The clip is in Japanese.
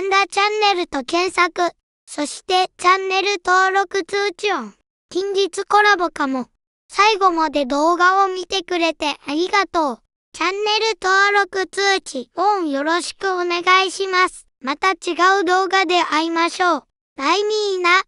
ンダチャンネルと検索。そして、チャンネル登録通知音。近日コラボかも。最後まで動画を見てくれてありがとう。チャンネル登録通知オンよろしくお願いします。また違う動画で会いましょう。ライミーな。